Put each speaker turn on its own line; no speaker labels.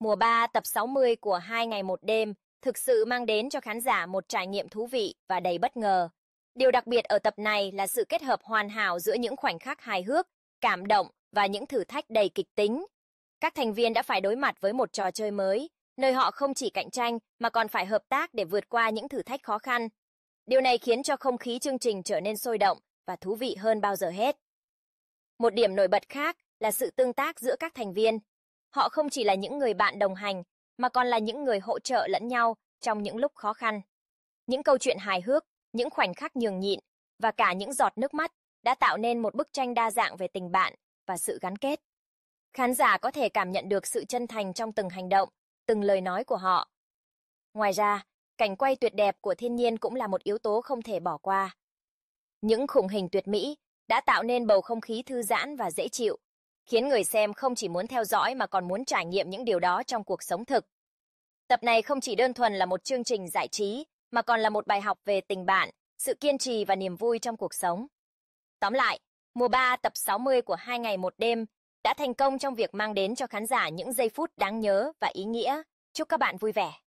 Mùa 3 tập 60 của hai ngày một đêm thực sự mang đến cho khán giả một trải nghiệm thú vị và đầy bất ngờ. Điều đặc biệt ở tập này là sự kết hợp hoàn hảo giữa những khoảnh khắc hài hước, cảm động và những thử thách đầy kịch tính. Các thành viên đã phải đối mặt với một trò chơi mới, nơi họ không chỉ cạnh tranh mà còn phải hợp tác để vượt qua những thử thách khó khăn. Điều này khiến cho không khí chương trình trở nên sôi động và thú vị hơn bao giờ hết. Một điểm nổi bật khác là sự tương tác giữa các thành viên. Họ không chỉ là những người bạn đồng hành, mà còn là những người hỗ trợ lẫn nhau trong những lúc khó khăn. Những câu chuyện hài hước, những khoảnh khắc nhường nhịn và cả những giọt nước mắt đã tạo nên một bức tranh đa dạng về tình bạn và sự gắn kết. Khán giả có thể cảm nhận được sự chân thành trong từng hành động, từng lời nói của họ. Ngoài ra, cảnh quay tuyệt đẹp của thiên nhiên cũng là một yếu tố không thể bỏ qua. Những khung hình tuyệt mỹ đã tạo nên bầu không khí thư giãn và dễ chịu, khiến người xem không chỉ muốn theo dõi mà còn muốn trải nghiệm những điều đó trong cuộc sống thực. Tập này không chỉ đơn thuần là một chương trình giải trí, mà còn là một bài học về tình bạn, sự kiên trì và niềm vui trong cuộc sống. Tóm lại, mùa 3 tập 60 của hai ngày một đêm đã thành công trong việc mang đến cho khán giả những giây phút đáng nhớ và ý nghĩa. Chúc các bạn vui vẻ!